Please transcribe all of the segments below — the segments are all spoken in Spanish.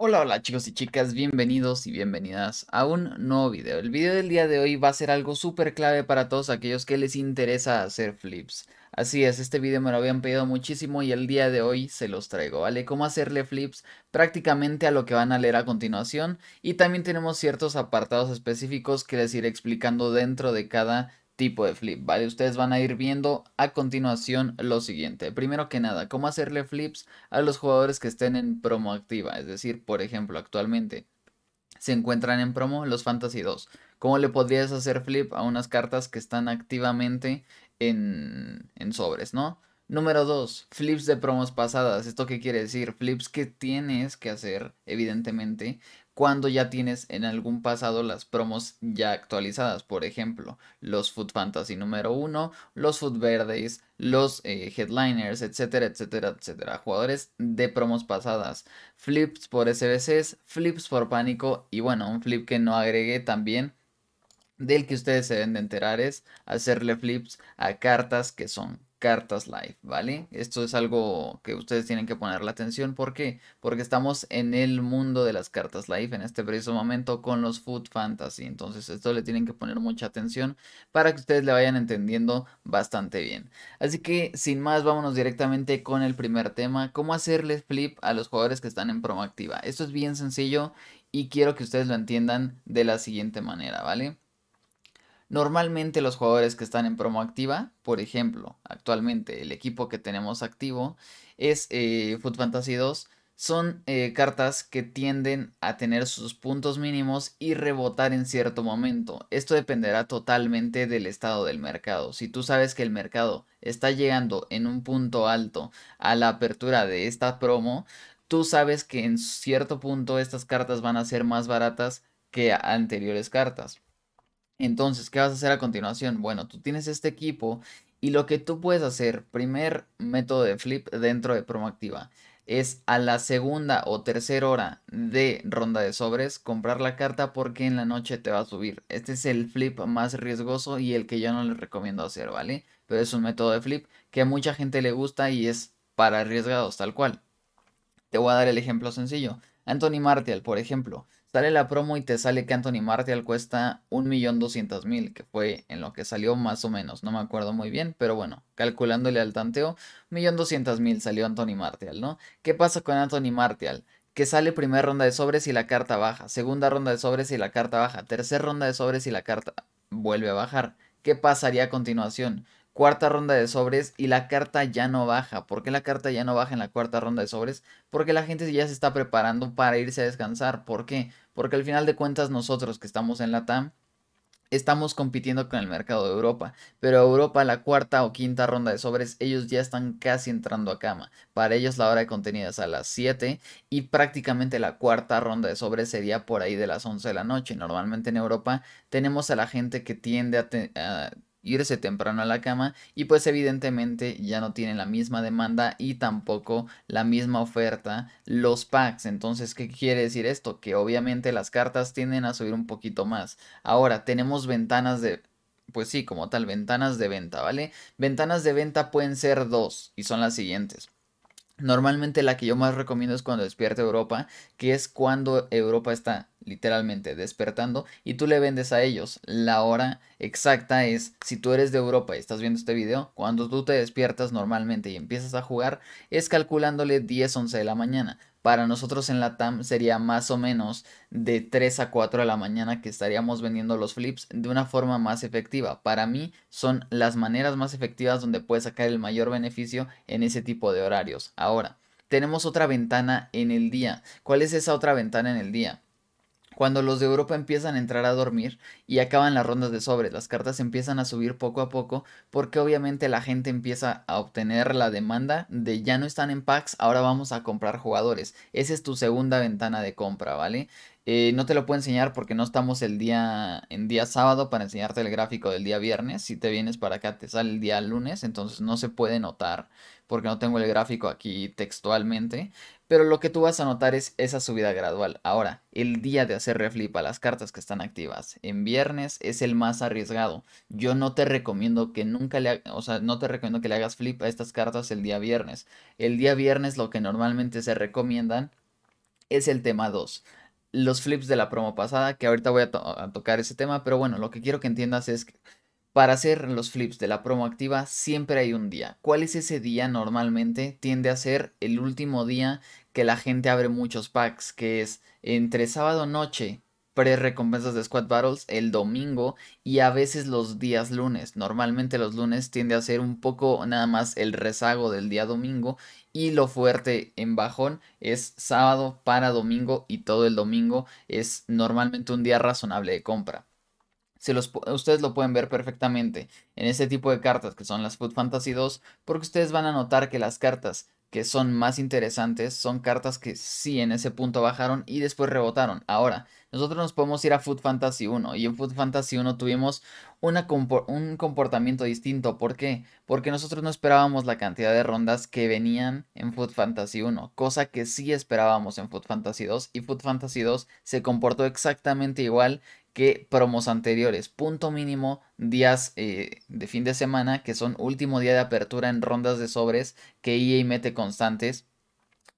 Hola, hola chicos y chicas, bienvenidos y bienvenidas a un nuevo video. El video del día de hoy va a ser algo súper clave para todos aquellos que les interesa hacer flips. Así es, este video me lo habían pedido muchísimo y el día de hoy se los traigo, ¿vale? Cómo hacerle flips prácticamente a lo que van a leer a continuación y también tenemos ciertos apartados específicos que les iré explicando dentro de cada tipo de flip, ¿vale? Ustedes van a ir viendo a continuación lo siguiente. Primero que nada, cómo hacerle flips a los jugadores que estén en promo activa. Es decir, por ejemplo, actualmente se encuentran en promo los Fantasy 2. ¿Cómo le podrías hacer flip a unas cartas que están activamente en, en sobres, no? Número 2. Flips de promos pasadas. ¿Esto qué quiere decir? Flips que tienes que hacer, evidentemente, cuando ya tienes en algún pasado las promos ya actualizadas, por ejemplo, los Food Fantasy número 1, los Food Verdes, los eh, Headliners, etcétera, etcétera, etcétera. Jugadores de promos pasadas, flips por SBCs, flips por pánico y bueno, un flip que no agregué también del que ustedes se deben de enterar es hacerle flips a cartas que son cartas live, ¿vale? Esto es algo que ustedes tienen que poner la atención. ¿Por Porque estamos en el mundo de las cartas live en este preciso momento con los Food Fantasy. Entonces esto le tienen que poner mucha atención para que ustedes le vayan entendiendo bastante bien. Así que sin más, vámonos directamente con el primer tema. ¿Cómo hacerle flip a los jugadores que están en promo activa? Esto es bien sencillo y quiero que ustedes lo entiendan de la siguiente manera, ¿vale? Normalmente los jugadores que están en promo activa, por ejemplo, actualmente el equipo que tenemos activo es eh, Foot Fantasy 2, son eh, cartas que tienden a tener sus puntos mínimos y rebotar en cierto momento. Esto dependerá totalmente del estado del mercado. Si tú sabes que el mercado está llegando en un punto alto a la apertura de esta promo, tú sabes que en cierto punto estas cartas van a ser más baratas que anteriores cartas. Entonces, ¿qué vas a hacer a continuación? Bueno, tú tienes este equipo y lo que tú puedes hacer, primer método de flip dentro de Promoactiva, es a la segunda o tercera hora de ronda de sobres comprar la carta porque en la noche te va a subir. Este es el flip más riesgoso y el que yo no les recomiendo hacer, ¿vale? Pero es un método de flip que a mucha gente le gusta y es para arriesgados, tal cual. Te voy a dar el ejemplo sencillo. Anthony Martial, por ejemplo. Sale la promo y te sale que Anthony Martial cuesta 1.200.000, que fue en lo que salió más o menos, no me acuerdo muy bien, pero bueno, calculándole al tanteo, 1.200.000 salió Anthony Martial, ¿no? ¿Qué pasa con Anthony Martial? que sale primera ronda de sobres y la carta baja, segunda ronda de sobres y la carta baja, tercera ronda de sobres y la carta vuelve a bajar. ¿Qué pasaría a continuación? cuarta ronda de sobres y la carta ya no baja. ¿Por qué la carta ya no baja en la cuarta ronda de sobres? Porque la gente ya se está preparando para irse a descansar. ¿Por qué? Porque al final de cuentas nosotros que estamos en la TAM estamos compitiendo con el mercado de Europa, pero Europa la cuarta o quinta ronda de sobres, ellos ya están casi entrando a cama. Para ellos la hora de contenido es a las 7 y prácticamente la cuarta ronda de sobres sería por ahí de las 11 de la noche. Normalmente en Europa tenemos a la gente que tiende a, a irse temprano a la cama y pues evidentemente ya no tienen la misma demanda y tampoco la misma oferta los packs. Entonces, ¿qué quiere decir esto? Que obviamente las cartas tienden a subir un poquito más. Ahora, tenemos ventanas de... Pues sí, como tal, ventanas de venta, ¿vale? Ventanas de venta pueden ser dos y son las siguientes. Normalmente la que yo más recomiendo es cuando despierta Europa, que es cuando Europa está literalmente despertando y tú le vendes a ellos. La hora exacta es, si tú eres de Europa y estás viendo este video, cuando tú te despiertas normalmente y empiezas a jugar, es calculándole 10, 11 de la mañana. Para nosotros en la TAM sería más o menos de 3 a 4 de la mañana que estaríamos vendiendo los flips de una forma más efectiva. Para mí son las maneras más efectivas donde puedes sacar el mayor beneficio en ese tipo de horarios. Ahora, tenemos otra ventana en el día. ¿Cuál es esa otra ventana en el día? cuando los de Europa empiezan a entrar a dormir y acaban las rondas de sobres, las cartas empiezan a subir poco a poco porque obviamente la gente empieza a obtener la demanda de ya no están en packs, ahora vamos a comprar jugadores. Esa es tu segunda ventana de compra, ¿vale? Eh, no te lo puedo enseñar porque no estamos el día en día sábado para enseñarte el gráfico del día viernes. Si te vienes para acá te sale el día lunes, entonces no se puede notar porque no tengo el gráfico aquí textualmente. Pero lo que tú vas a notar es esa subida gradual. Ahora, el día de hacer flip a las cartas que están activas en viernes es el más arriesgado. Yo no te recomiendo que nunca le, o sea, no te recomiendo que le hagas flip a estas cartas el día viernes. El día viernes lo que normalmente se recomiendan es el tema 2 los flips de la promo pasada, que ahorita voy a, tocar ese tema, pero bueno, lo que quiero que entiendas es que para hacer los flips de la promo activa siempre hay un día. ¿Cuál es ese día normalmente? Tiende a ser el último día que la gente abre muchos packs, que es entre sábado noche, pre-recompensas de Squad Battles, el domingo y a veces los días lunes. Normalmente los lunes tiende a ser un poco nada más el rezago del día domingo y lo fuerte en bajón es sábado para domingo y todo el domingo es normalmente un día razonable de compra. Se los, ustedes lo pueden ver perfectamente en este tipo de cartas que son las Food Fantasy 2 porque ustedes van a notar que las cartas que son más interesantes son cartas que sí en ese punto bajaron y después rebotaron. Ahora, nosotros nos podemos ir a Food Fantasy 1 y en Food Fantasy 1 tuvimos una un comportamiento distinto. ¿Por qué? Porque nosotros no esperábamos la cantidad de rondas que venían en Food Fantasy 1, cosa que sí esperábamos en Food Fantasy 2 y Food Fantasy 2 se comportó exactamente igual que promos anteriores. Punto mínimo, días eh, de fin de semana, que son último día de apertura en rondas de sobres que EA mete constantes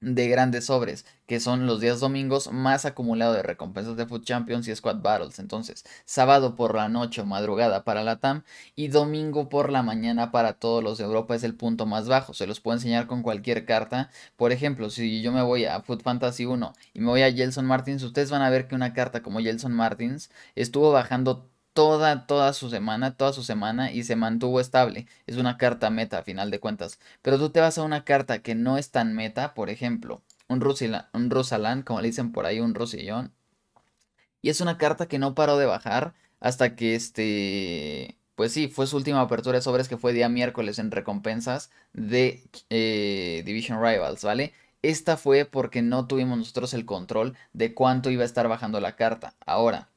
de grandes sobres, que son los días domingos más acumulado de recompensas de Food Champions y Squad Battles. Entonces, sábado por la noche o madrugada para la TAM y domingo por la mañana para todos los de Europa es el punto más bajo. Se los puedo enseñar con cualquier carta. Por ejemplo, si yo me voy a Food Fantasy 1 y me voy a Jelson Martins, ustedes van a ver que una carta como Jelson Martins estuvo bajando toda, su semana, toda su semana y se mantuvo estable. Es una carta meta, a final de cuentas. Pero tú te vas a una carta que no es tan meta, por ejemplo, un, Rusila, un como le dicen por ahí, un Rosillón. Y es una carta que no paró de bajar hasta que este... Pues sí, fue su última apertura de sobres que fue día miércoles en recompensas de eh, Division Rivals, ¿vale? Esta fue porque no tuvimos nosotros el control de cuánto iba a estar bajando la carta. Ahora,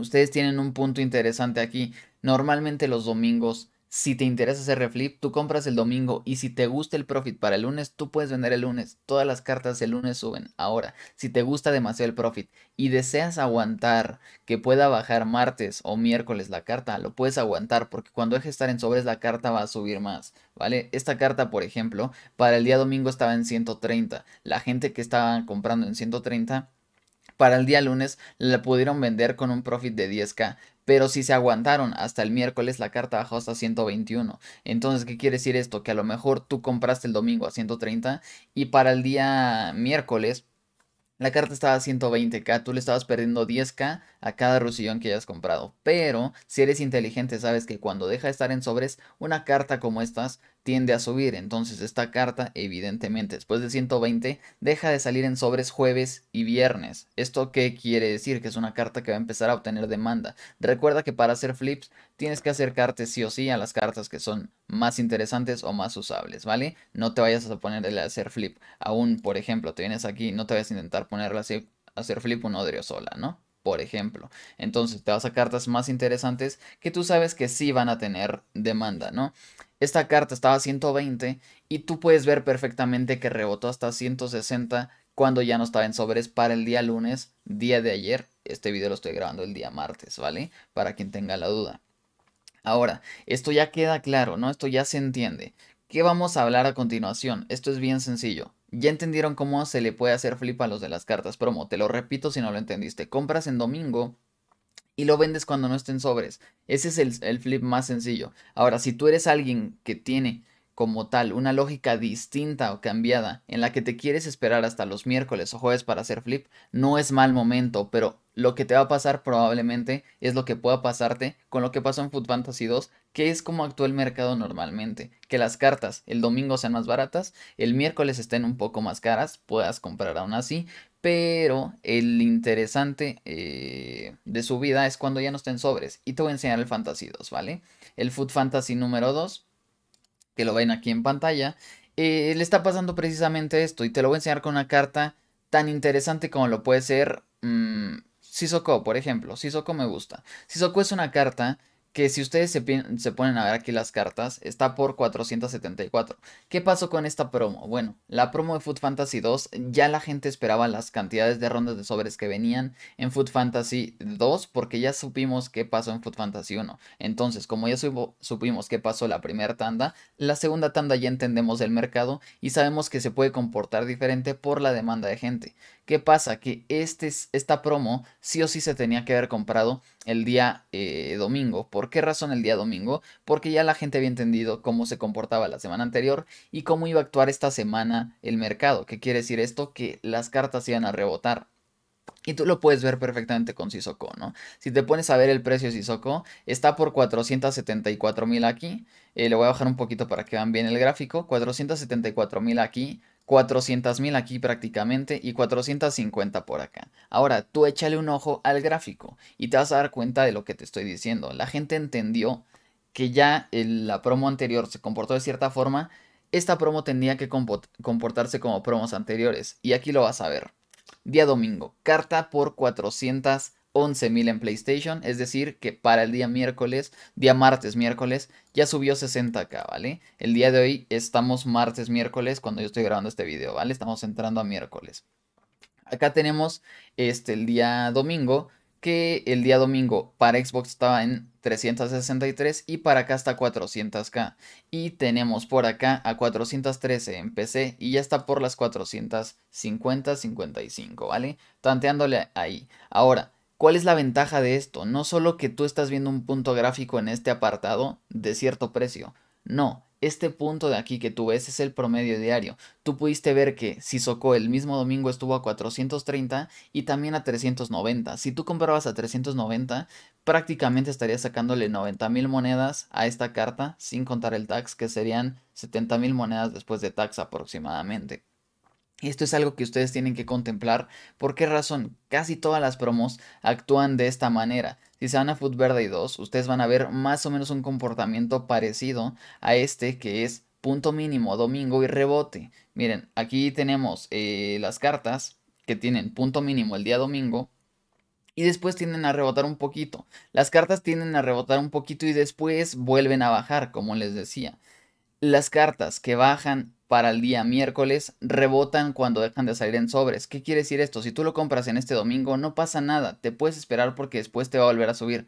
ustedes tienen un punto interesante aquí. Normalmente los domingos, si te interesa hacer reflip, tú compras el domingo y si te gusta el profit para el lunes, tú puedes vender el lunes. Todas las cartas el lunes suben. Ahora, si te gusta demasiado el profit y deseas aguantar que pueda bajar martes o miércoles la carta, lo puedes aguantar porque cuando deje estar en sobres la carta va a subir más, ¿vale? Esta carta, por ejemplo, para el día domingo estaba en 130. La gente que estaba comprando en 130 para el día lunes la pudieron vender con un profit de 10k. Pero si se aguantaron hasta el miércoles, la carta bajó hasta 121. Entonces, ¿qué quiere decir esto? Que a lo mejor tú compraste el domingo a 130 y para el día miércoles la carta estaba a 120k, tú le estabas perdiendo 10k a cada rusillón que hayas comprado. Pero si eres inteligente, sabes que cuando deja de estar en sobres, una carta como estas tiende a subir. Entonces esta carta, evidentemente, después de 120, deja de salir en sobres jueves y viernes. ¿Esto qué quiere decir? Que es una carta que va a empezar a obtener demanda. Recuerda que para hacer flips tienes que acercarte sí o sí a las cartas que son más interesantes o más usables, ¿vale? No te vayas a ponerle a hacer flip. Aún, por ejemplo, te vienes aquí, no te vayas a intentar ponerle a hacer flip un odrio sola, ¿no? por ejemplo. Entonces te vas a cartas más interesantes que tú sabes que sí van a tener demanda, ¿no? esta carta estaba a 120 y tú puedes ver perfectamente que rebotó hasta 160 cuando ya no estaba en sobres para el día lunes, día de ayer. Este video lo estoy grabando el día martes, ¿vale? Para quien tenga la duda. Ahora, esto ya queda claro, ¿no? Esto ya se entiende. ¿Qué vamos a hablar a continuación? Esto es bien sencillo. Ya entendieron cómo se le puede hacer flip a los de las cartas promo. Te lo repito si no lo entendiste. Compras en domingo y lo vendes cuando no estén sobres. Ese es el, flip más sencillo. Ahora, si tú eres alguien que tiene como tal, una lógica distinta o cambiada en la que te quieres esperar hasta los miércoles o jueves para hacer flip, no es mal momento, pero lo que te va a pasar probablemente es lo que pueda pasarte con lo que pasó en Food Fantasy 2, que es como actúa el mercado normalmente, que las cartas el domingo sean más baratas, el miércoles estén un poco más caras, puedas comprar aún así, pero el interesante eh, de su vida es cuando ya no estén sobres. Y te voy a enseñar el Fantasy 2, ¿vale? El Food Fantasy número 2 que lo ven aquí en pantalla, eh, le está pasando precisamente esto y te lo voy a enseñar con una carta tan interesante como lo puede ser mm, Sisoko, por ejemplo. Sisoko me gusta. Sisoko es una carta que si ustedes se, ponen a ver aquí las cartas, está por 474. ¿Qué pasó con esta promo? Bueno, la promo de Food Fantasy 2, ya la gente esperaba las cantidades de rondas de sobres que venían en Food Fantasy 2 porque ya supimos qué pasó en Food Fantasy 1. Entonces, como ya supimos qué pasó la primera tanda, la segunda tanda ya entendemos el mercado y sabemos que se puede comportar diferente por la demanda de gente. ¿Qué pasa? Que este, esta promo sí o sí se tenía que haber comprado el día eh, domingo. ¿Por qué razón el día domingo? Porque ya la gente había entendido cómo se comportaba la semana anterior y cómo iba a actuar esta semana el mercado. ¿Qué quiere decir esto? Que las cartas iban a rebotar. Y tú lo puedes ver perfectamente con Sisoko, ¿no? Si te pones a ver el precio de Sisoko, está por 474 mil aquí. Eh, le voy a bajar un poquito para que vean bien el gráfico. 474 mil aquí, 400.000 aquí prácticamente y 450 por acá. Ahora, tú échale un ojo al gráfico y te vas a dar cuenta de lo que te estoy diciendo. La gente entendió que ya la promo anterior se comportó de cierta forma, esta promo tendría que comportarse como promos anteriores y aquí lo vas a ver. Día domingo, carta por 400 11.000 en PlayStation, es decir, que para el día miércoles, día martes, miércoles, ya subió 60k, ¿vale? El día de hoy estamos martes, miércoles, cuando yo estoy grabando este video, ¿vale? Estamos entrando a miércoles. Acá tenemos este, el día domingo, que el día domingo para Xbox estaba en 363 y para acá está 400k. Y tenemos por acá a 413 en PC y ya está por las 450, 55, ¿vale? Tanteándole ahí. Ahora, ¿Cuál es la ventaja de esto? No solo que tú estás viendo un punto gráfico en este apartado de cierto precio. No, este punto de aquí que tú ves es el promedio diario. Tú pudiste ver que si socó el mismo domingo estuvo a 430 y también a 390. Si tú comprabas a 390, prácticamente estarías sacándole 90 mil monedas a esta carta sin contar el tax, que serían $70,000 monedas después de tax aproximadamente. Esto es algo que ustedes tienen que contemplar. ¿Por qué razón? Casi todas las promos actúan de esta manera. Si se van a Food Verde 2, ustedes van a ver más o menos un comportamiento parecido a este que es punto mínimo, domingo y rebote. Miren, aquí tenemos eh, las cartas que tienen punto mínimo el día domingo, y después tienden a rebotar un poquito. Las cartas tienden a rebotar un poquito y después vuelven a bajar, como les decía. Las cartas que bajan para el día miércoles rebotan cuando dejan de salir en sobres. ¿Qué quiere decir esto? Si tú lo compras en este domingo, no pasa nada, te puedes esperar porque después te va a volver a subir.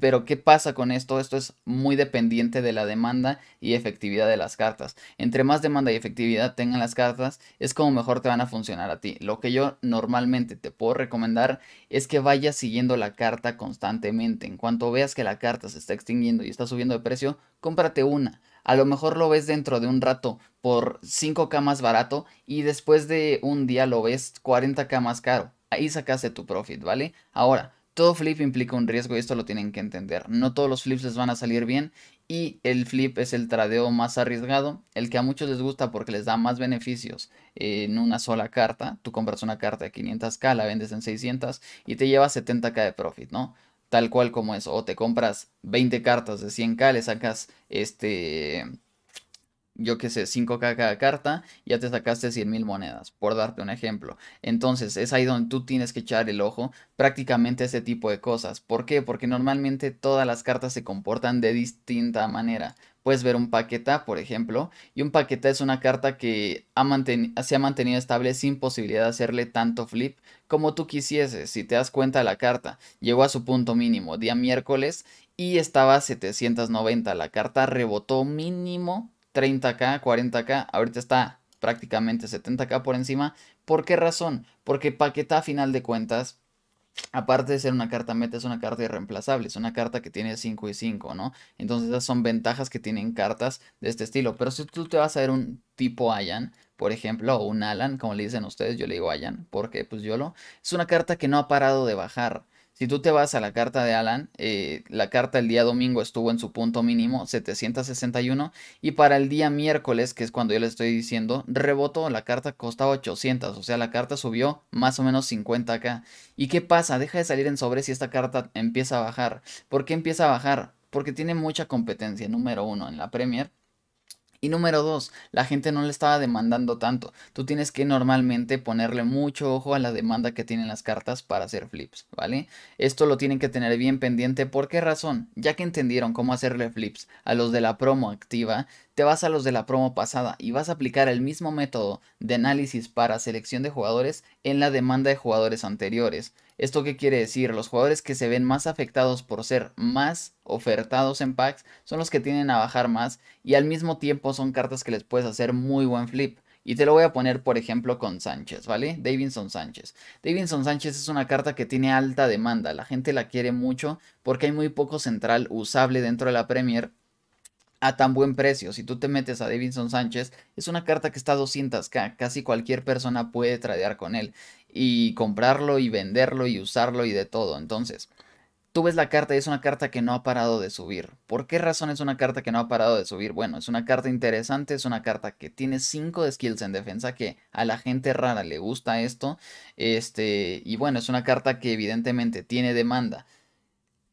pero ¿qué pasa con esto? Esto es muy dependiente de la demanda y efectividad de las cartas. Entre más demanda y efectividad tengan las cartas, es como mejor te van a funcionar a ti. Lo que yo normalmente te puedo recomendar es que vayas siguiendo la carta constantemente. En cuanto veas que la carta se está extinguiendo y está subiendo de precio, cómprate una a lo mejor lo ves dentro de un rato por 5K más barato y después de un día lo ves 40K más caro. Ahí sacaste tu profit, ¿vale? Ahora, todo flip implica un riesgo y esto lo tienen que entender. No todos los flips les van a salir bien y el flip es el tradeo más arriesgado, el que a muchos les gusta porque les da más beneficios en una sola carta. Tú compras una carta de 500k, la vendes en 600 y te llevas 70k de profit, ¿no? tal cual como es. O te compras 20 cartas de 100k, le sacas este, yo qué sé, 5k cada carta, ya te sacaste 100.000 monedas, por darte un ejemplo. Entonces es ahí donde tú tienes que echar el ojo prácticamente a tipo de cosas. ¿Por qué? Porque normalmente todas las cartas se comportan de distinta manera puedes ver un paqueta, por ejemplo, y un paqueta es una carta que ha se ha mantenido estable sin posibilidad de hacerle tanto flip como tú quisieses. Si te das cuenta, la carta llegó a su punto mínimo día miércoles y estaba a 790. La carta rebotó mínimo 30k, 40k, ahorita está prácticamente 70k por encima. ¿Por qué razón? Porque Paqueta a final de cuentas Aparte de ser una carta meta, es una carta irreemplazable, es una carta que tiene 5 y 5, ¿no? Entonces esas son ventajas que tienen cartas de este estilo. Pero si tú te vas a ver un tipo Ayan, por ejemplo, o un Alan, como le dicen ustedes, yo le digo Ayan, porque pues yo lo... Es una carta que no ha parado de bajar. Si tú te vas a la carta de Alan, eh, la carta el día domingo estuvo en su punto mínimo, 761, y para el día miércoles, que es cuando yo le estoy diciendo, reboto la carta costaba 800, o sea, la carta subió más o menos 50 acá. ¿Y qué pasa? Deja de salir en sobre si esta carta empieza a bajar. ¿Por qué empieza a bajar? Porque tiene mucha competencia, número uno, en la Premier y número dos, la gente no le estaba demandando tanto. Tú tienes que normalmente ponerle mucho ojo a la demanda que tienen las cartas para hacer flips, ¿vale? Esto lo tienen que tener bien pendiente. ¿Por qué razón? Ya que entendieron cómo hacerle flips a los de la promo activa, te vas a los de la promo pasada y vas a aplicar el mismo método de análisis para selección de jugadores en la demanda de jugadores anteriores. ¿Esto qué quiere decir? Los jugadores que se ven más afectados por ser más ofertados en packs son los que tienden a bajar más y al mismo tiempo son cartas que les puedes hacer muy buen flip. Y te lo voy a poner, por ejemplo, con Sánchez, ¿vale? Davidson Sánchez. Davidson Sánchez es una carta que tiene alta demanda. La gente la quiere mucho porque hay muy poco central usable dentro de la Premier a tan buen precio. Si tú te metes a Davidson Sánchez, es una carta que está a 200k. Casi cualquier persona puede tradear con él y comprarlo y venderlo y usarlo y de todo. Entonces, tú ves la carta y es una carta que no ha parado de subir. ¿Por qué razón es una carta que no ha parado de subir? Bueno, es una carta interesante, es una carta que tiene 5 de skills en defensa que a la gente rara le gusta esto. Este, y bueno, es una carta que evidentemente tiene demanda.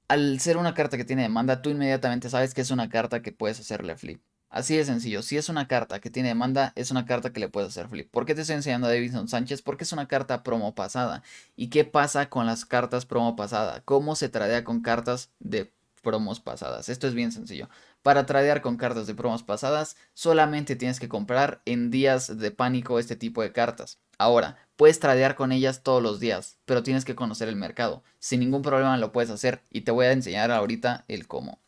Al ser una carta que tiene demanda, tú inmediatamente sabes que es una carta que puedes hacerle flip. Así de sencillo, si es una carta que tiene demanda, es una carta que le puedes hacer flip. ¿Por qué te estoy enseñando a Davidson Sánchez? Porque es una carta promo pasada. ¿Y qué pasa con las cartas promo pasada? ¿Cómo se tradea con cartas de promos pasadas? Esto es bien sencillo. Para tradear con cartas de promos pasadas, solamente tienes que comprar en días de pánico este tipo de cartas. Ahora, puedes tradear con ellas todos los días, pero tienes que conocer el mercado. Sin ningún problema lo puedes hacer y te voy a enseñar ahorita el cómo.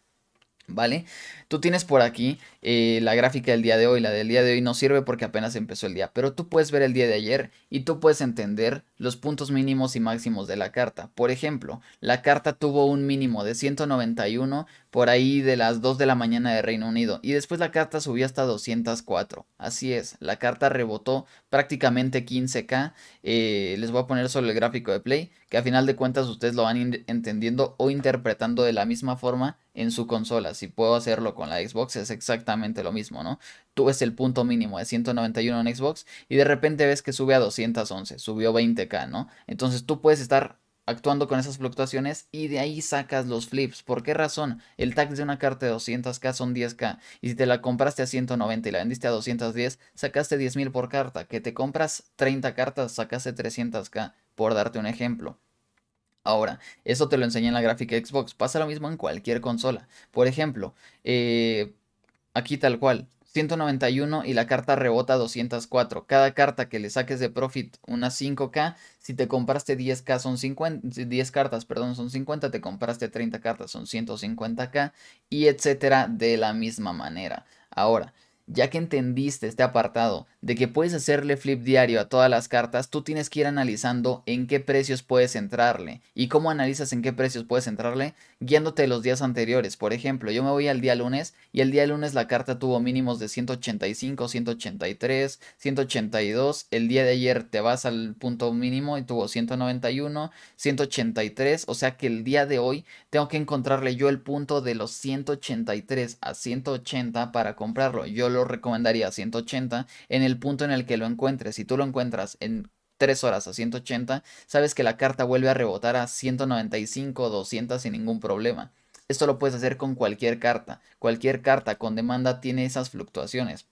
¿Vale? Tú tienes por aquí eh, la gráfica del día de hoy. La del día de hoy no sirve porque apenas empezó el día, pero tú puedes ver el día de ayer y tú puedes entender los puntos mínimos y máximos de la carta. Por ejemplo, la carta tuvo un mínimo de 191 por ahí de las 2 de la mañana de Reino Unido y después la carta subió hasta 204. Así es, la carta rebotó prácticamente 15k. Eh, les voy a poner solo el gráfico de play, que a final de cuentas ustedes lo van entendiendo o interpretando de la misma forma en su consola. Si puedo hacerlo con la Xbox es exactamente lo mismo, ¿no? Tú ves el punto mínimo de 191 en Xbox y de repente ves que sube a 211, subió 20k, ¿no? Entonces tú puedes estar actuando con esas fluctuaciones y de ahí sacas los flips. ¿Por qué razón? El tax de una carta de 200k son 10k y si te la compraste a 190 y la vendiste a 210, sacaste 10.000 por carta. Que te compras 30 cartas, sacaste 300k, por darte un ejemplo. Ahora, eso te lo enseñé en la gráfica Xbox, pasa lo mismo en cualquier consola. Por ejemplo, eh, aquí tal cual, 191 y la carta rebota 204. Cada carta que le saques de profit una 5k, si te compraste 10k son 50, 10 cartas, perdón, son 50, te compraste 30 cartas son 150k y etcétera de la misma manera. Ahora, ya que entendiste este apartado de que puedes hacerle flip diario a todas las cartas, tú tienes que ir analizando en qué precios puedes entrarle. ¿Y cómo analizas en qué precios puedes entrarle? guiándote los días anteriores. Por ejemplo, yo me voy al día lunes y el día lunes la carta tuvo mínimos de 185, 183, 182. El día de ayer te vas al punto mínimo y tuvo 191, 183. O sea que el día de hoy tengo que encontrarle yo el punto de los 183 a 180 para comprarlo. Yo lo recomendaría 180 en el punto en el que lo encuentres. Si tú lo encuentras en 3 horas a 180, sabes que la carta vuelve a rebotar a 195 200 sin ningún problema. Esto lo puedes hacer con cualquier carta. Cualquier carta con demanda tiene esas fluctuaciones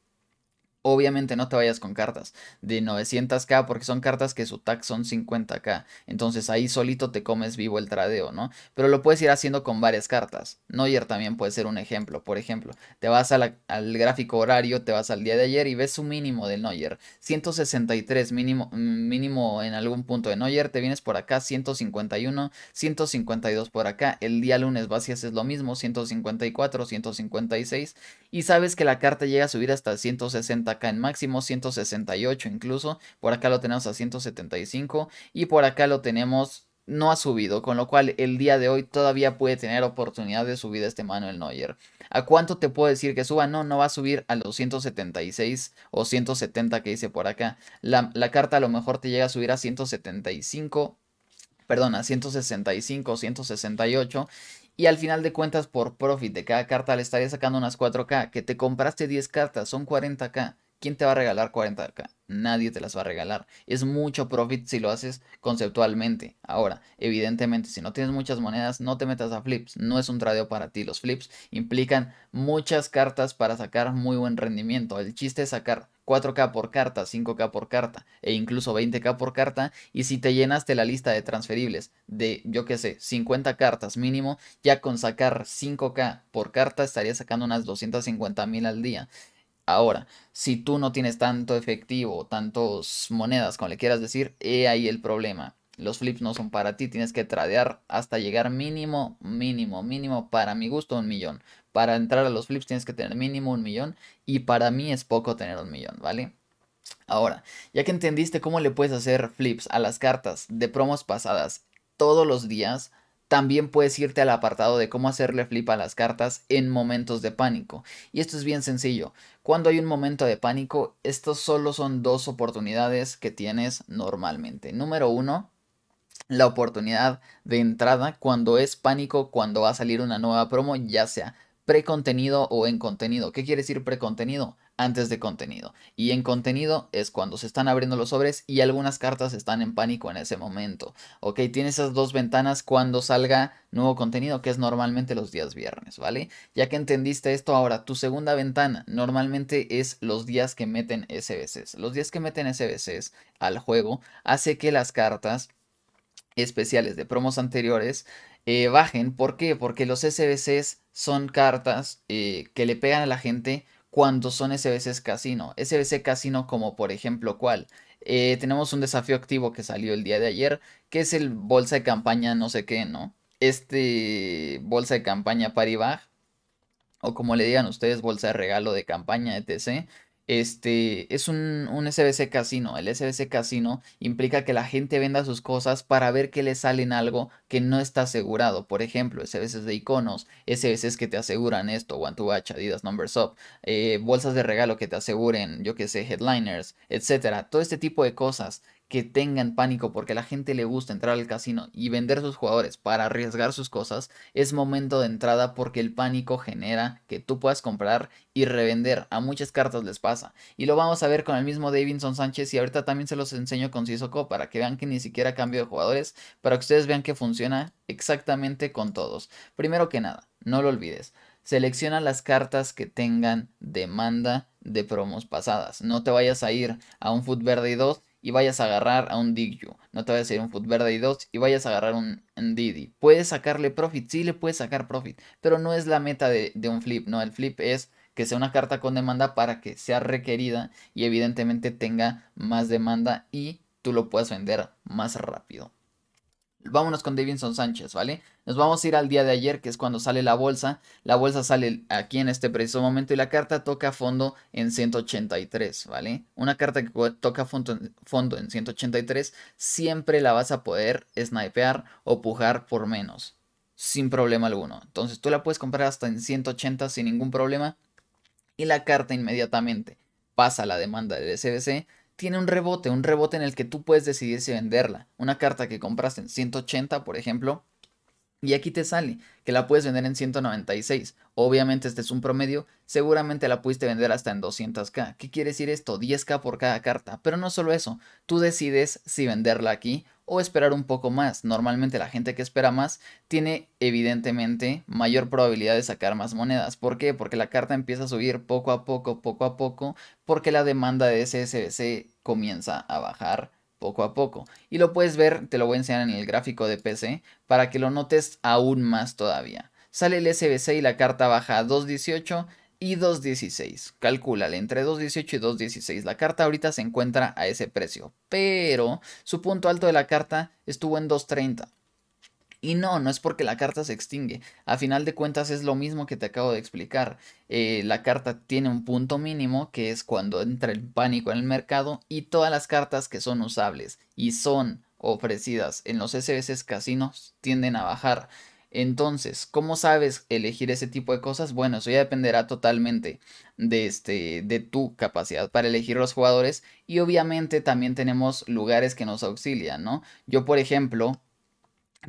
obviamente no te vayas con cartas de 900k porque son cartas que su tax son 50k. Entonces ahí solito te comes vivo el tradeo, ¿no? Pero lo puedes ir haciendo con varias cartas. Noyer también puede ser un ejemplo. Por ejemplo, te vas al gráfico horario, te vas al día de ayer y ves su mínimo del Noyer. 163 mínimo, mm, mínimo en algún punto de Noyer. Te vienes por acá, 151, 152 por acá. El día lunes vas y haces lo mismo, 154, 156. Y sabes que la carta llega a subir hasta 160 acá en máximo, 168 incluso, por acá lo tenemos a 175 y por acá lo tenemos no ha subido, con lo cual el día de hoy todavía puede tener oportunidad de subir este Manuel Noyer ¿A cuánto te puedo decir que suba? No, no va a subir a los 176 o 170 que dice por acá. La, la carta a lo mejor te llega a subir a 175, perdón, a 165 168 y al final de cuentas, por profit de cada carta, le estaría sacando unas 4K. Que te compraste 10 cartas, son 40K. ¿Quién te va a regalar 40k? Nadie te las va a regalar. Es mucho profit si lo haces conceptualmente. Ahora, evidentemente, si no tienes muchas monedas, no te metas a flips. No es un tradeo para ti. Los flips implican muchas cartas para sacar muy buen rendimiento. El chiste es sacar 4K por carta, 5K por carta e incluso 20K por carta. Y si te llenaste la lista de transferibles de, yo qué sé, 50 cartas mínimo, ya con sacar 5K por carta estarías sacando unas 250 mil al día. Ahora, si tú no tienes tanto efectivo, tantas monedas, como le quieras decir, he ahí el problema. Los flips no son para ti, tienes que tradear hasta llegar mínimo, mínimo, mínimo, para mi gusto un millón. Para entrar a los flips tienes que tener mínimo un millón y para mí es poco tener un millón, ¿vale? Ahora, ya que entendiste cómo le puedes hacer flips a las cartas de promos pasadas todos los días, también puedes irte al apartado de cómo hacerle flip a las cartas en momentos de pánico. Y esto es bien sencillo. Cuando hay un momento de pánico, estos solo son dos oportunidades que tienes normalmente. Número uno, la oportunidad de entrada cuando es pánico, cuando va a salir una nueva promo, ya sea pre-contenido o en contenido. ¿Qué quiere decir pre-contenido? antes de contenido. Y en contenido es cuando se están abriendo los sobres y algunas cartas están en pánico en ese momento. Ok, tiene esas dos ventanas cuando salga nuevo contenido, que es normalmente los días viernes, ¿vale? Ya que entendiste esto ahora, tu segunda ventana normalmente es los días que meten SBCs. Los días que meten SBCs al juego hace que las cartas especiales de promos anteriores eh, bajen. ¿Por qué? Porque los SBCs son cartas eh, que le pegan a la gente cuando son SBC casino. SBC casino como por ejemplo cuál. Eh, tenemos un desafío activo que salió el día de ayer, que es el bolsa de campaña no sé qué, ¿no? Este bolsa de campaña Paribas, o como le digan ustedes, bolsa de regalo de campaña, etc este, es un, un, SBC casino. El SBC casino implica que la gente venda sus cosas para ver que le salen algo que no está asegurado. Por ejemplo, SBCs de iconos, SBCs que te aseguran esto, One to Adidas Numbers Up, eh, bolsas de regalo que te aseguren, yo que sé, headliners, etcétera. Todo este tipo de cosas que tengan pánico porque a la gente le gusta entrar al casino y vender sus jugadores para arriesgar sus cosas, es momento de entrada porque el pánico genera que tú puedas comprar y revender. A muchas cartas les pasa. Y lo vamos a ver con el mismo Davidson Sánchez y ahorita también se los enseño con Sisoko. para que vean que ni siquiera cambio de jugadores, para que ustedes vean que funciona exactamente con todos. Primero que nada, no lo olvides. Selecciona las cartas que tengan demanda de promos pasadas. No te vayas a ir a un Foot Verde y 2 y vayas a agarrar a un Digyu. No te vayas a ir un verde y 2 y vayas a agarrar un Didi. Puedes sacarle profit, sí le puedes sacar profit, pero no es la meta de, de un flip, no, el flip es que sea una carta con demanda para que sea requerida y evidentemente tenga más demanda y tú lo puedas vender más rápido vámonos con Davidson Sánchez, ¿vale? Nos vamos a ir al día de ayer, que es cuando sale la bolsa. La bolsa sale aquí en este preciso momento y la carta toca fondo en 183, ¿vale? Una carta que toca fondo, fondo en 183 siempre la vas a poder snipear o pujar por menos, sin problema alguno. Entonces tú la puedes comprar hasta en 180 sin ningún problema y la carta inmediatamente pasa la demanda del SBC tiene un rebote, un rebote en el que tú puedes decidir si venderla. Una carta que compraste en 180, por ejemplo, y aquí te sale que la puedes vender en 196. Obviamente este es un promedio, seguramente la pudiste vender hasta en 200k. ¿Qué quiere decir esto? 10k por cada carta. Pero no solo eso, tú decides si venderla aquí o esperar un poco más. Normalmente la gente que espera más tiene evidentemente mayor probabilidad de sacar más monedas. ¿Por qué? Porque la carta empieza a subir poco a poco, poco a poco, porque la demanda de ese SBC comienza a bajar poco a poco. Y lo puedes ver, te lo voy a enseñar en el gráfico de PC, para que lo notes aún más todavía. Sale el SBC y la carta baja a 218 y 2.16. Calcúlale, entre 2.18 y 2.16. La carta ahorita se encuentra a ese precio, pero su punto alto de la carta estuvo en 2.30. Y no, no es porque la carta se extingue. A final de cuentas es lo mismo que te acabo de explicar. Eh, la carta tiene un punto mínimo que es cuando entra el pánico en el mercado y todas las cartas que son usables y son ofrecidas en los SBS casinos tienden a bajar. Entonces, ¿cómo sabes elegir ese tipo de cosas? Bueno, eso ya dependerá totalmente de, este, de tu capacidad para elegir los jugadores y obviamente también tenemos lugares que nos auxilian, ¿no? Yo, por ejemplo,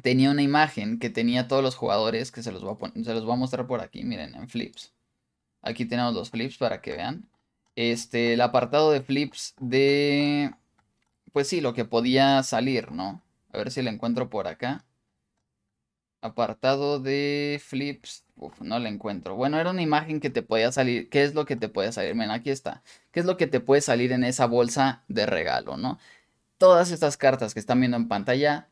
tenía una imagen que tenía todos los jugadores que se los voy a, se los voy a mostrar por aquí, miren, en flips. Aquí tenemos los flips para que vean. Este, el apartado de flips de... Pues sí, lo que podía salir, ¿no? A ver si lo encuentro por acá. Apartado de flips. Uf, no la encuentro. Bueno, era una imagen que te podía salir. ¿Qué es lo que te puede salir? Miren, aquí está. ¿Qué es lo que te puede salir en esa bolsa de regalo, no? Todas estas cartas que están viendo en pantalla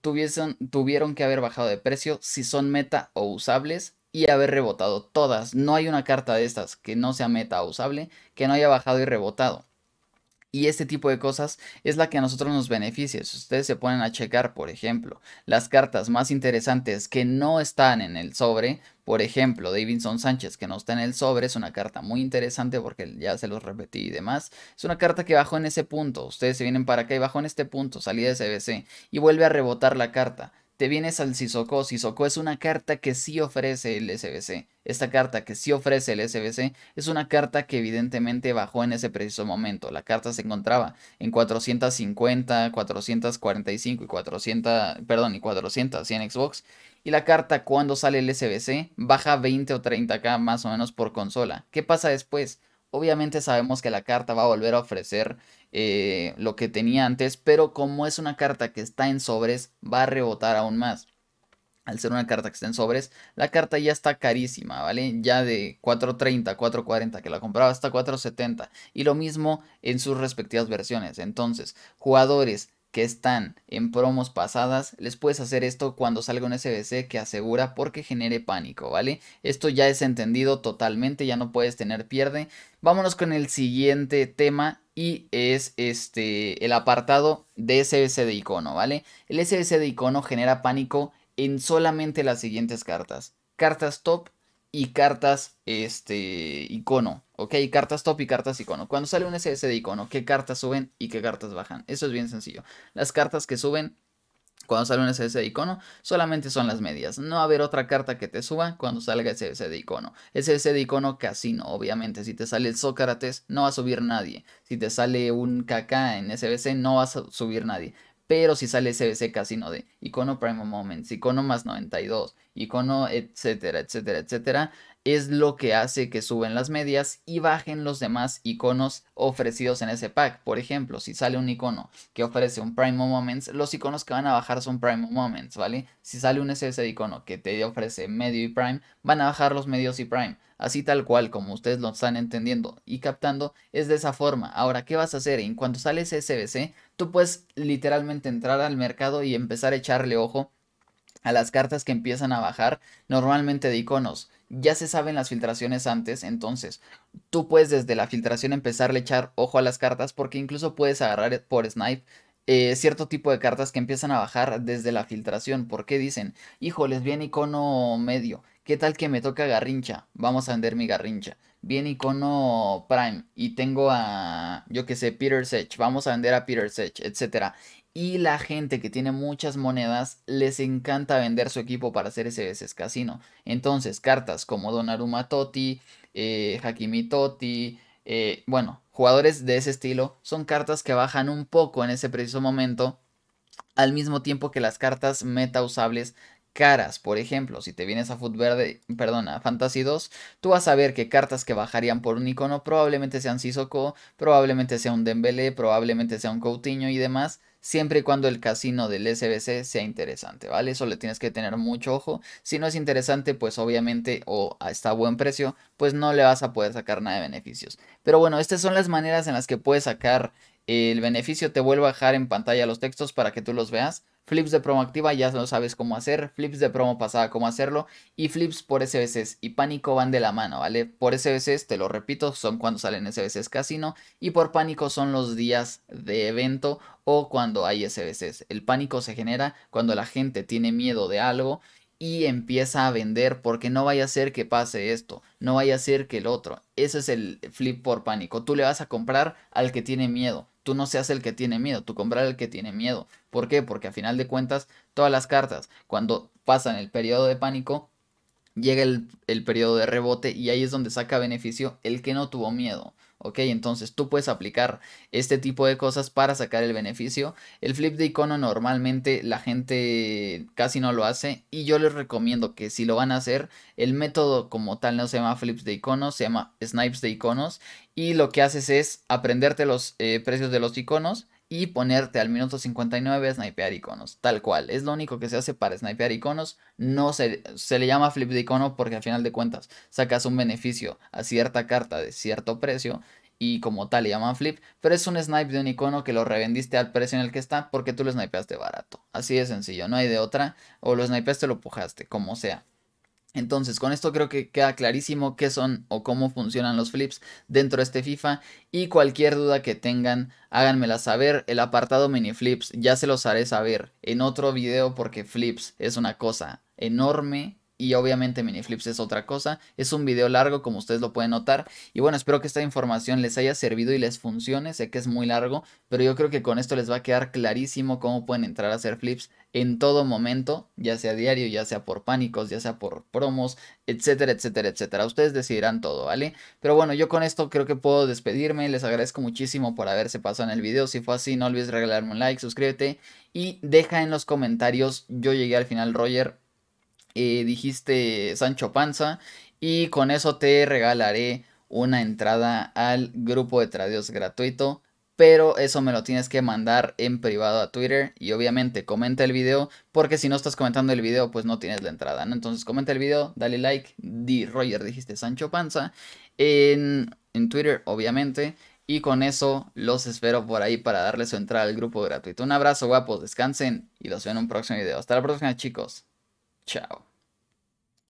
tuviesen, tuvieron que haber bajado de precio si son meta o usables y haber rebotado todas. No hay una carta de estas que no sea meta o usable que no haya bajado y rebotado y este tipo de cosas es la que a nosotros nos beneficia. Si ustedes se ponen a checar, por ejemplo, las cartas más interesantes que no están en el sobre, por ejemplo, Davidson Sánchez que no está en el sobre, es una carta muy interesante porque ya se los repetí y demás. Es una carta que bajó en ese punto, ustedes se vienen para acá y bajó en este punto, Salí de CBC, y vuelve a rebotar la carta te vienes al Sisoko. Sisoko es una carta que sí ofrece el SBC. Esta carta que sí ofrece el SBC es una carta que evidentemente bajó en ese preciso momento. La carta se encontraba en 450, 445 y 400, perdón, y 400 en Xbox. Y la carta cuando sale el SBC baja 20 o 30k más o menos por consola. ¿Qué pasa después? Obviamente sabemos que la carta va a volver a ofrecer eh, lo que tenía antes, pero como es una carta que está en sobres, va a rebotar aún más. Al ser una carta que está en sobres, la carta ya está carísima, ¿vale? Ya de 4.30, 4.40, que la compraba hasta 4.70. Y lo mismo en sus respectivas versiones. Entonces, jugadores que están en promos pasadas, les puedes hacer esto cuando salga un SBC que asegura porque genere pánico, ¿vale? Esto ya es entendido totalmente, ya no puedes tener pierde. Vámonos con el siguiente tema y es este el apartado de SBC de icono, ¿vale? El SBC de icono genera pánico en solamente las siguientes cartas. Cartas top, y cartas este, icono, ¿ok? Cartas top y cartas icono. Cuando sale un SS de icono, ¿qué cartas suben y qué cartas bajan? Eso es bien sencillo. Las cartas que suben cuando sale un SS de icono, solamente son las medias. No va a haber otra carta que te suba cuando salga SS de icono. SS de icono casino, obviamente. Si te sale el Sócrates, no va a subir nadie. Si te sale un KK en SBC, no va a subir nadie pero si sale CBC casino de icono Prime Moments, icono más 92, icono, etcétera, etcétera, etcétera, es lo que hace que suben las medias y bajen los demás iconos ofrecidos en ese pack. Por ejemplo, si sale un icono que ofrece un Prime Moments, los iconos que van a bajar son Prime Moments, ¿vale? Si sale un de icono que te ofrece medio y Prime, van a bajar los medios y Prime. Así tal cual, como ustedes lo están entendiendo y captando, es de esa forma. Ahora, ¿qué vas a hacer? En cuanto sale ese SBC, tú puedes literalmente entrar al mercado y empezar a echarle ojo a las cartas que empiezan a bajar normalmente de iconos ya se saben las filtraciones antes, entonces tú puedes desde la filtración empezarle a echar ojo a las cartas porque incluso puedes agarrar por snipe eh, cierto tipo de cartas que empiezan a bajar desde la filtración. Porque dicen, híjoles, bien icono medio. ¿Qué tal que me toca garrincha? Vamos a vender mi garrincha. Viene icono prime y tengo a, yo qué sé, Peter Sech. Vamos a vender a Peter Sech, etcétera. Y la gente que tiene muchas monedas les encanta vender su equipo para hacer ese veces casino. Entonces, cartas como Donnarumma Totti, eh, Hakimi Totti, eh, bueno, jugadores de ese estilo, son cartas que bajan un poco en ese preciso momento, al mismo tiempo que las cartas meta usables caras. Por ejemplo, si te vienes a Foot Verde, perdona Fantasy 2, tú vas a ver que cartas que bajarían por un icono probablemente sean Sisoko. probablemente sea un Dembele, probablemente sea un Coutinho y demás, siempre y cuando el casino del SBC sea interesante, ¿vale? Eso le tienes que tener mucho ojo. Si no es interesante, pues obviamente o está a buen precio, pues no le vas a poder sacar nada de beneficios. Pero bueno, estas son las maneras en las que puedes sacar el beneficio. Te vuelvo a dejar en pantalla los textos para que tú los veas flips de promo activa ya no sabes cómo hacer, flips de promo pasada cómo hacerlo y flips por SBCs y pánico van de la mano, ¿vale? Por SBCs, te lo repito, son cuando salen SBCs casino y por pánico son los días de evento o cuando hay SBCs. El pánico se genera cuando la gente tiene miedo de algo y empieza a vender porque no vaya a ser que pase esto, no vaya a ser que el otro. Ese es el flip por pánico. Tú le vas a comprar al que tiene miedo. Tú no seas el que tiene miedo, tú comprar al que tiene miedo. ¿Por qué? Porque a final de cuentas, todas las cartas, cuando pasan el periodo de pánico, llega el, periodo de rebote y ahí es donde saca beneficio el que no tuvo miedo. Ok, entonces tú puedes aplicar este tipo de cosas para sacar el beneficio. El flip de icono normalmente la gente casi no lo hace y yo les recomiendo que si lo van a hacer, el método como tal no se llama flips de iconos, se llama snipes de iconos y lo que haces es aprenderte los eh, precios de los iconos y ponerte al minuto 59 a snipear iconos, tal cual. Es lo único que se hace para snipear iconos. No se, se, le llama flip de icono porque al final de cuentas sacas un beneficio a cierta carta de cierto precio y como tal le llaman flip, pero es un snipe de un icono que lo revendiste al precio en el que está porque tú lo snipeaste barato. Así de sencillo, no hay de otra. O lo snipeaste o lo pujaste, como sea. Entonces, con esto creo que queda clarísimo qué son o cómo funcionan los flips dentro de este FIFA y cualquier duda que tengan, háganmela saber. El apartado mini flips ya se los haré saber en otro video porque flips es una cosa enorme y obviamente mini flips es otra cosa. Es un video largo como ustedes lo pueden notar y bueno, espero que esta información les haya servido y les funcione. Sé que es muy largo, pero yo creo que con esto les va a quedar clarísimo cómo pueden entrar a hacer flips en todo momento, ya sea diario, ya sea por pánicos, ya sea por promos, etcétera, etcétera, etcétera. Ustedes decidirán todo, ¿vale? Pero bueno, yo con esto creo que puedo despedirme. Les agradezco muchísimo por haberse pasado en el video. Si fue así, no olvides regalarme un like, suscríbete y deja en los comentarios. Yo llegué al final, Roger. Eh, dijiste Sancho Panza y con eso te regalaré una entrada al grupo de Tradios gratuito. Pero eso me lo tienes que mandar en privado a Twitter y obviamente comenta el video porque si no estás comentando el video pues no tienes la entrada, Entonces comenta el video, dale like, di Roger, dijiste Sancho Panza en, en Twitter obviamente y con eso los espero por ahí para darles su entrada al grupo gratuito. Un abrazo guapos, descansen y los veo en un próximo video. Hasta la próxima chicos. Tchau.